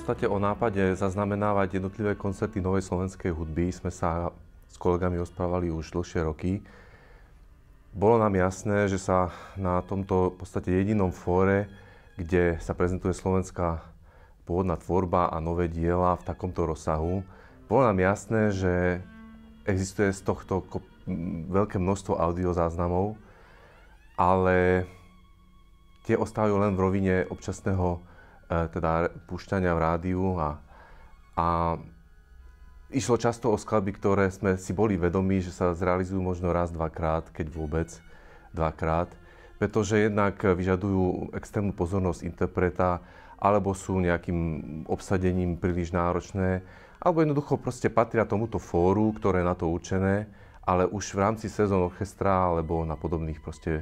podstate o nápade zaznamenávať jednotlivé koncerty novej slovenskej hudby sme sa s kolegami rozprávali už dlhšie roky. Bolo nám jasné, že sa na tomto v podstate jedinom fóre, kde sa prezentuje slovenská pôvodná tvorba a nové diela v takomto rozsahu, bolo nám jasné, že existuje z tohto veľké množstvo záznamov. ale tie ostávajú len v rovine občasného E, teda púšťania v rádiu a, a išlo často o skladby, ktoré sme si boli vedomí, že sa zrealizujú možno raz, dvakrát, keď vôbec dvakrát, pretože jednak vyžadujú extrémnu pozornosť interpreta, alebo sú nejakým obsadením príliš náročné, alebo jednoducho proste patria tomuto fóru, ktoré je na to určené, ale už v rámci sezón orchestra alebo na podobných proste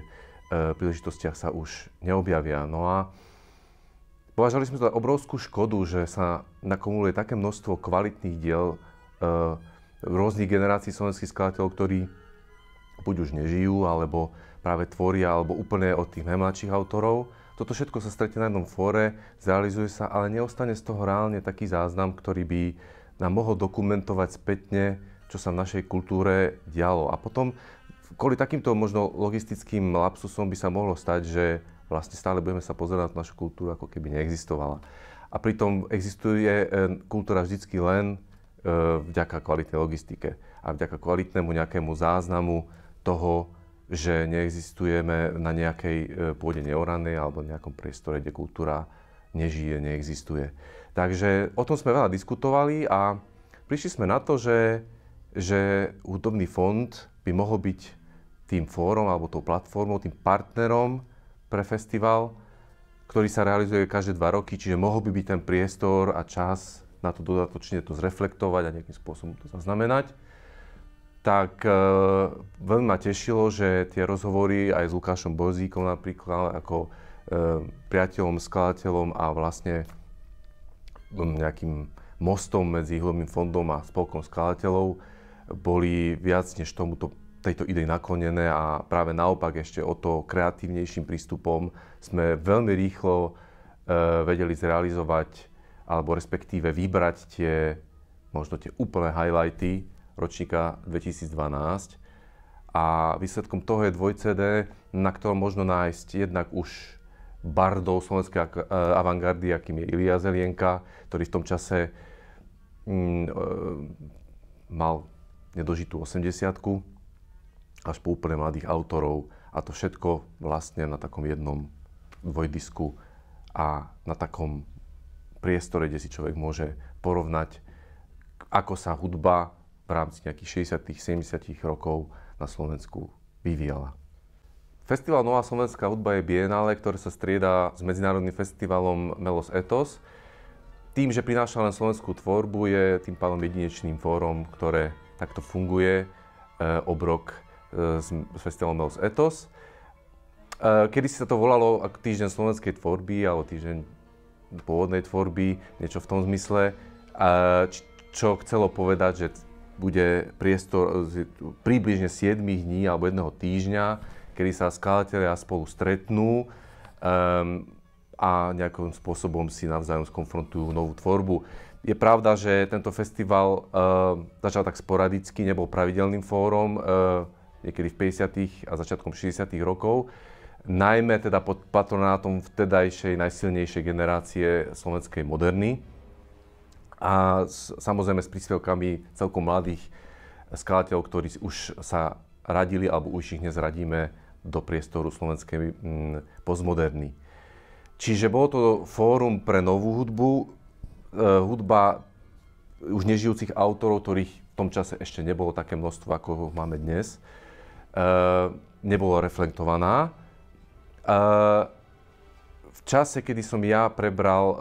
e, príležitostiach sa už neobjavia. No a Považali sme to za obrovskú škodu, že sa nakumuluje také množstvo kvalitných diel e, rôznych generácií slovenských skladateľov, ktorí buď už nežijú, alebo práve tvoria, alebo úplne od tých najmladších autorov. Toto všetko sa stretne na jednom fóre, zrealizuje sa, ale neostane z toho reálne taký záznam, ktorý by nám mohol dokumentovať spätne, čo sa v našej kultúre dialo. A potom kvôli takýmto možno logistickým lapsusom by sa mohlo stať, že vlastne stále budeme sa pozerať na našu kultúru, ako keby neexistovala. A pritom existuje e, kultúra vždycky len e, vďaka kvalitnej logistike a vďaka kvalitnému nejakému záznamu toho, že neexistujeme na nejakej e, pôde neoranej alebo nejakom priestore, kde kultúra nežije, neexistuje. Takže o tom sme veľa diskutovali a prišli sme na to, že, že hudobný fond by mohol byť tým fórom alebo tou platformou, tým partnerom pre festival, ktorý sa realizuje každé dva roky, čiže mohol by byť ten priestor a čas na to dodatočne to zreflektovať a nejakým spôsobom to zaznamenať. Tak e, veľmi ma tešilo, že tie rozhovory aj s Lukášom Bozíkom napríklad, ako e, priateľom, skladateľom a vlastne nejakým mostom medzi hudobným fondom a spolkom skladateľov boli viac než tomuto tejto idei naklonené a práve naopak ešte o to kreatívnejším prístupom sme veľmi rýchlo e, vedeli zrealizovať alebo respektíve vybrať tie možno tie úplné highlighty ročníka 2012 a výsledkom toho je cd na ktorom možno nájsť jednak už bardov slovenskej avantgardy, akým je Ilia Zelienka, ktorý v tom čase mm, e, mal nedožitú 80 až po úplne mladých autorov a to všetko vlastne na takom jednom dvojdisku a na takom priestore, kde si človek môže porovnať, ako sa hudba v rámci nejakých 60 70 rokov na Slovensku vyvíjala. Festival Nová slovenská hudba je bienále, ktoré sa strieda s medzinárodným festivalom Melos Etos. Tým, že prináša len slovenskú tvorbu, je tým pádom jedinečným fórom, ktoré takto funguje e, obrok Eh, s, s festivalom Meus Etos. Eh, kedy si sa to volalo Týždeň slovenskej tvorby alebo Týždeň pôvodnej tvorby, niečo v tom zmysle, čo chcelo povedať, že bude priestor eh, približne 7 dní alebo jedného týždňa, kedy sa skladatelia spolu stretnú ehm, a nejakým spôsobom si navzájom skonfrontujú novú tvorbu. Je pravda, že tento festival začal tak sporadicky, nebol pravidelným fórom niekedy v 50. a začiatkom 60. rokov, najmä teda pod patronátom vtedajšej najsilnejšej generácie slovenskej moderny a s, samozrejme s príspevkami celkom mladých eh, skladateľov, ktorí už sa radili alebo už ich dnes radíme do priestoru slovenskej mm, postmoderny. Čiže bolo to fórum pre novú hudbu, e, hudba už nežijúcich autorov, ktorých v tom čase ešte nebolo také množstvo, ako ho máme dnes. Eh, nebola reflektovaná. Eh, v čase, kedy som ja prebral eh,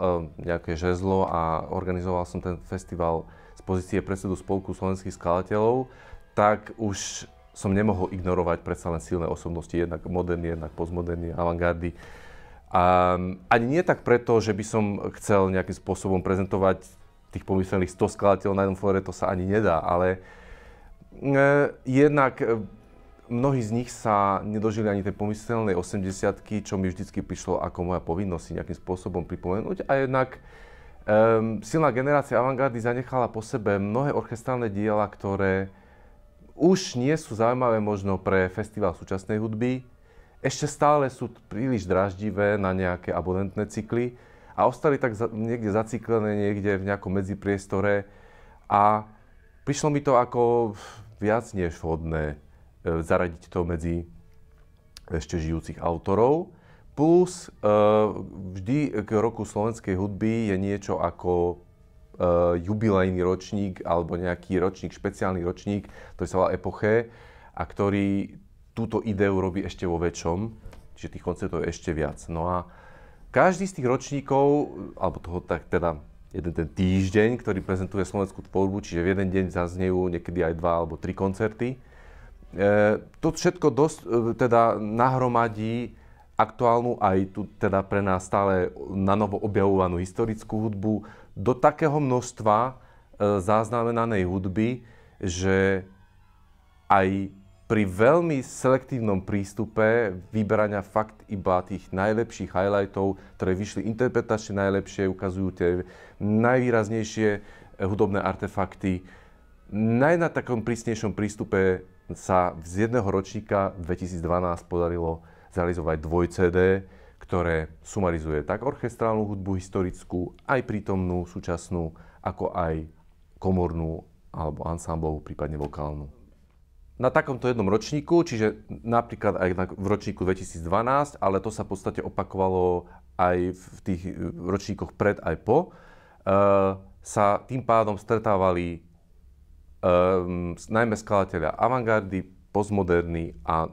nejaké žezlo a organizoval som ten festival z pozície predsedu Spolku slovenských skladateľov, tak už som nemohol ignorovať predsa len silné osobnosti, jednak moderní, jednak postmoderní, avantgardy. A mm, ani nie tak preto, že by som chcel nejakým spôsobom prezentovať tých pomyselných 100 skladateľov na jednom flore, to sa ani nedá, ale mm, jednak Mnohí z nich sa nedožili ani tej pomyselnej 80 čo mi vždycky prišlo ako moja povinnosť si nejakým spôsobom pripomenúť. A jednak um, silná generácia avantgardy zanechala po sebe mnohé orchestrálne diela, ktoré už nie sú zaujímavé možno pre festival súčasnej hudby. Ešte stále sú príliš draždivé na nejaké abonentné cykly a ostali tak za, niekde zaciklené, niekde v nejakom medzipriestore. A prišlo mi to ako viac než vhodné. E, zaradiť to medzi ešte žijúcich autorov. Plus e, vždy k roku slovenskej hudby je niečo ako e, jubilejný ročník alebo nejaký ročník, špeciálny ročník, ktorý sa volá Epoche a ktorý túto ideu robí ešte vo väčšom, čiže tých koncertov je ešte viac. No a každý z tých ročníkov, alebo toho tak teda jeden ten týždeň, ktorý prezentuje slovenskú tvorbu, čiže v jeden deň zaznejú niekedy aj dva alebo tri koncerty, E, to všetko dosť, e, teda nahromadí aktuálnu aj tu teda pre nás stále na novo objavovanú historickú hudbu do takého množstva e, zaznamenanej hudby, že aj pri veľmi selektívnom prístupe vyberania fakt iba tých najlepších highlightov, ktoré vyšli interpretačne najlepšie, ukazujú tie najvýraznejšie hudobné artefakty. Naj na takom prísnejšom prístupe sa z jedného ročníka 2012 podarilo zrealizovať dvoj CD, ktoré sumarizuje tak orchestrálnu hudbu historickú, aj prítomnú, súčasnú, ako aj komornú alebo ansamblovú, prípadne vokálnu. Na takomto jednom ročníku, čiže napríklad aj v ročníku 2012, ale to sa v podstate opakovalo aj v tých e, ročníkoch pred, aj po, e, sa tým pádom stretávali um, najmä skladateľa avantgardy, postmoderný a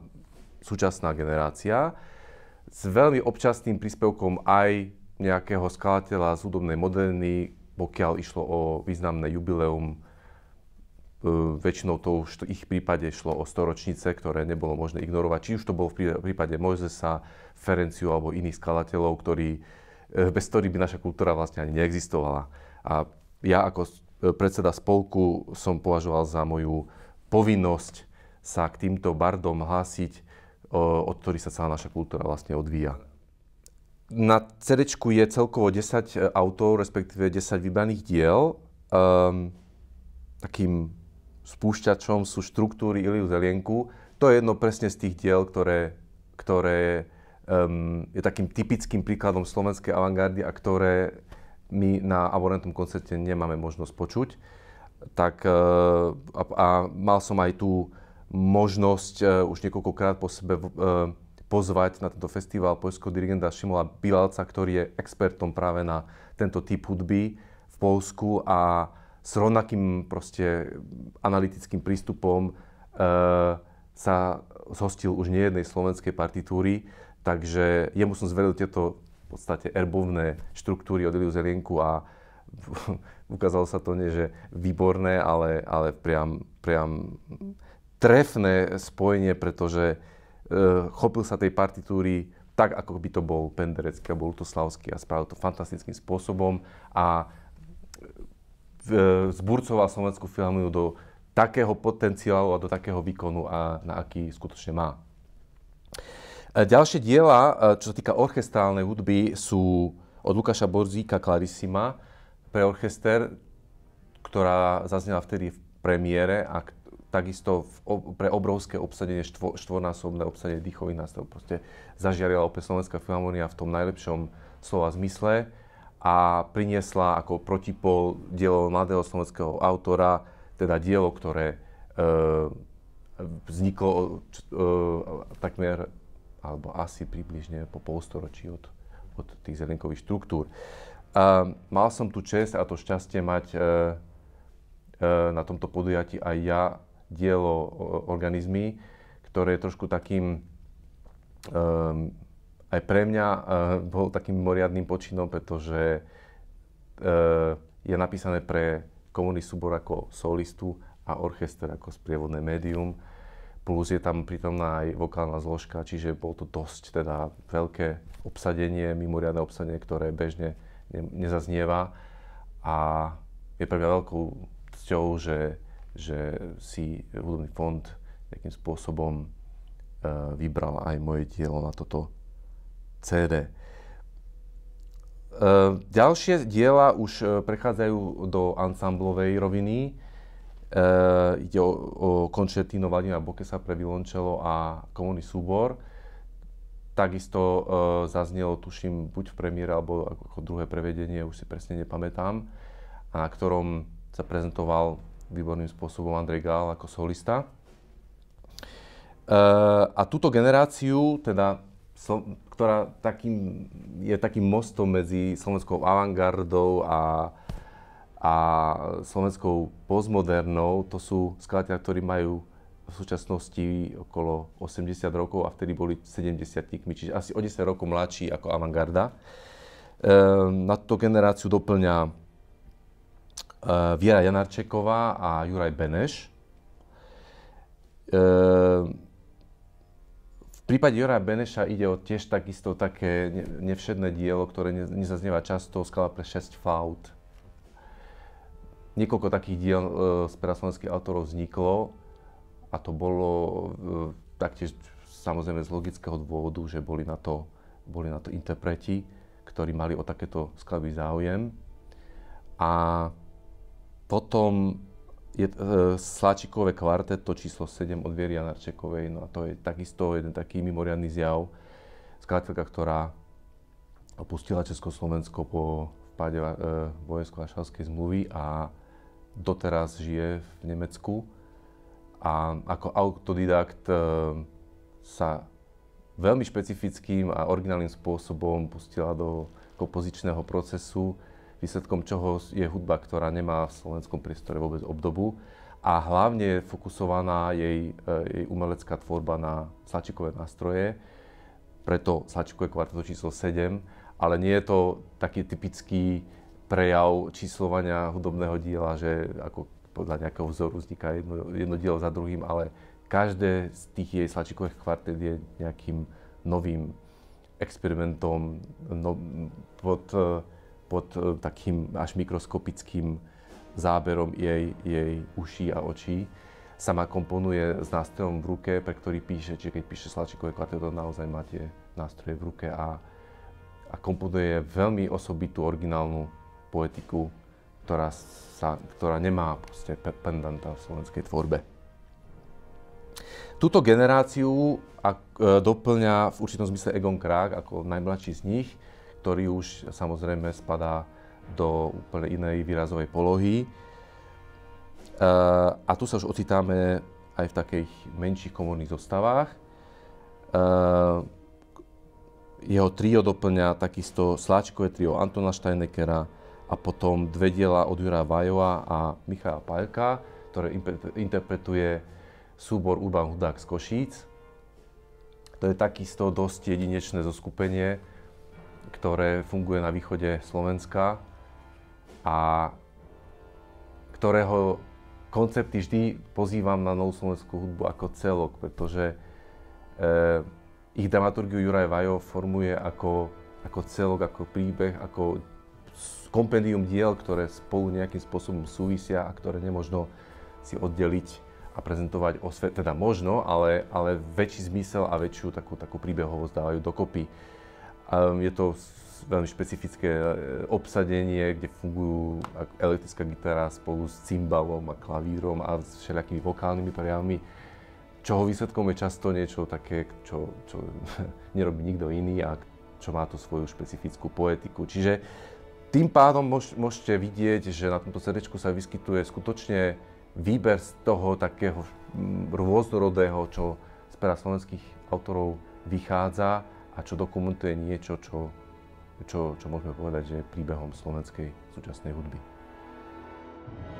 súčasná generácia s veľmi občasným príspevkom aj nejakého skladateľa z údobnej moderny, pokiaľ išlo o významné jubileum. E, väčšinou to už v ich prípade šlo o storočnice, ktoré nebolo možné ignorovať. Či už to bolo v prípade Mojzesa, Ferenciu alebo iných skladateľov, ktorí, e, bez ktorých by naša kultúra vlastne ani neexistovala. A ja ako E, predseda spolku som považoval za moju povinnosť sa k týmto bardom hlásiť, e, od ktorých sa celá naša kultúra vlastne odvíja. Na CD je celkovo 10 e, autorov, respektíve 10 vybraných diel. Um, takým spúšťačom sú štruktúry Iliu Zelienku. To je jedno presne z tých diel, ktoré, ktoré um, je takým typickým príkladom slovenskej avantgardy a ktoré my na Avorentom koncerte nemáme možnosť počuť. Tak, e, a, a mal som aj tú možnosť e, už niekoľkokrát po sebe e, pozvať na tento festival poľského dirigenta Šimola Bilalca, ktorý je expertom práve na tento typ hudby v Polsku a s rovnakým proste analytickým prístupom uh, sa zhostil už nie jednej slovenskej partitúry, takže jemu som zveril tieto v podstate erbovné štruktúry Iliu zelienku a ukázalo sa to nie, že výborné, ale, ale priam, priam trefné spojenie, pretože e, chopil sa tej partitúry tak, ako by to bol Penderecký alebo Lutoslavský a spravil to fantastickým spôsobom a e, zburcoval slovenskú filmu do takého potenciálu a do takého výkonu, a na aký skutočne má. E, ďalšie diela, e, čo sa týka orchestrálnej hudby, sú od Lukáša Borzíka Clarissima pre orchester, ktorá zaznela vtedy v premiére a takisto v, pre obrovské obsadenie, štvo, štvornásobné obsadenie dýchových nástrojov. Proste zažiarila opäť Slovenská filharmonia v tom najlepšom slova zmysle a priniesla ako protipol dielo mladého slovenského autora, teda dielo, ktoré e, vzniklo e, takmer alebo asi približne po polstoročí od, od tých zelenkových štruktúr. A mal som tu čest a to šťastie mať e, e, na tomto podujati aj ja dielo organizmy, ktoré je trošku takým e, aj pre mňa e, bol takým mimoriadným počinom, pretože e, je napísané pre komunist súbor ako solistu a orchester ako sprievodné médium plus je tam prítomná aj vokálna zložka, čiže bolo to dosť teda veľké obsadenie, mimoriadne obsadenie, ktoré bežne ne, nezaznieva a je pre mňa veľkou cťou, že, že si hudobný fond nejakým spôsobom e, vybral aj moje dielo na toto CD. E, ďalšie diela už e, prechádzajú do ansamblovej roviny Uh, ide o, o koncertino Vladimíra Bokesa pre violončelo a komorný súbor. Takisto uh, zaznelo, tuším, buď v premiére, alebo ako druhé prevedenie, už si presne nepamätám, a na ktorom sa prezentoval výborným spôsobom Andrej Gál ako solista. Uh, a túto generáciu, teda, sl- ktorá takým, je takým mostom medzi slovenskou avantgardou a a slovenskou postmodernou, to sú skladatelia, ktorí majú v súčasnosti okolo 80 rokov a vtedy boli 70 čiže asi o 10 rokov mladší ako avantgarda. Ehm, na túto generáciu doplňa e, Viera Janarčeková a Juraj Beneš. Ehm, v prípade Juraja Beneša ide o tiež takisto také nevšedné dielo, ktoré nezaznieva často, skala pre 6 faut, niekoľko takých diel e, z pera slovenských autorov vzniklo a to bolo e, taktiež samozrejme z logického dôvodu, že boli na to, boli na to interpreti, ktorí mali o takéto skladby záujem. A potom je e, Sláčikové to číslo 7 od Viery Janarčekovej, no a to je takisto jeden taký mimoriadný zjav, skladateľka, ktorá opustila Československo po páde e, vojensko-varšavskej zmluvy a doteraz žije v Nemecku a ako autodidakt eh, sa veľmi špecifickým a originálnym spôsobom pustila do kompozičného procesu, výsledkom čoho je hudba, ktorá nemá v slovenskom priestore vôbec obdobu a hlavne je fokusovaná jej, eh, jej umelecká tvorba na slačikové nástroje, preto slačikové kvarteto číslo 7, ale nie je to taký typický prejav číslovania hudobného diela, že ako podľa nejakého vzoru vzniká jedno, jedno dielo za druhým, ale každé z tých jej slačikových kvartet je nejakým novým experimentom no, pod, eh, pod eh, takým až mikroskopickým záberom jej, jej uší a očí. Sama komponuje s nástrojom v ruke, pre ktorý píše, čiže keď píše slačikové kvartet, to naozaj má tie nástroje v ruke a, a komponuje veľmi osobitú, originálnu poetiku, ktorá, sa, ktorá nemá proste pendanta v slovenskej tvorbe. Túto generáciu e, doplňa v určitom zmysle Egon Krák ako najmladší z nich, ktorý už samozrejme spadá do úplne inej výrazovej polohy. E, a tu sa už ocitáme aj v takých menších komorných zostavách. E, jeho trio doplňa takisto sláčkové trio Antona Steinekera, a potom dve diela od Jura Vajova a Michala Pajka, ktoré interpretuje súbor Urban Hudák z Košíc. To je takisto dosť jedinečné zoskupenie, ktoré funguje na východe Slovenska a ktorého koncepty vždy pozývam na novú slovenskú hudbu ako celok, pretože e, ich dramaturgiu Juraj Vajov formuje ako, ako celok, ako príbeh, ako kompendium diel, ktoré spolu nejakým spôsobom súvisia a ktoré nemožno si oddeliť a prezentovať o svet, teda možno, ale, ale väčší zmysel a väčšiu takú, takú príbehovosť dávajú dokopy. Um, je to veľmi špecifické e, obsadenie, kde fungujú elektrická gitara spolu s cymbalom a klavírom a s všelijakými vokálnymi prejavmi, čoho výsledkom je často niečo také, čo, čo nerobí nikto iný a čo má tú svoju špecifickú poetiku. Čiže tým pádom môž, môžete vidieť, že na tomto CD sa vyskytuje skutočne výber z toho takého mm, rôznorodého, čo z pera slovenských autorov vychádza a čo dokumentuje niečo, čo, čo, čo môžeme povedať, že je príbehom slovenskej súčasnej hudby.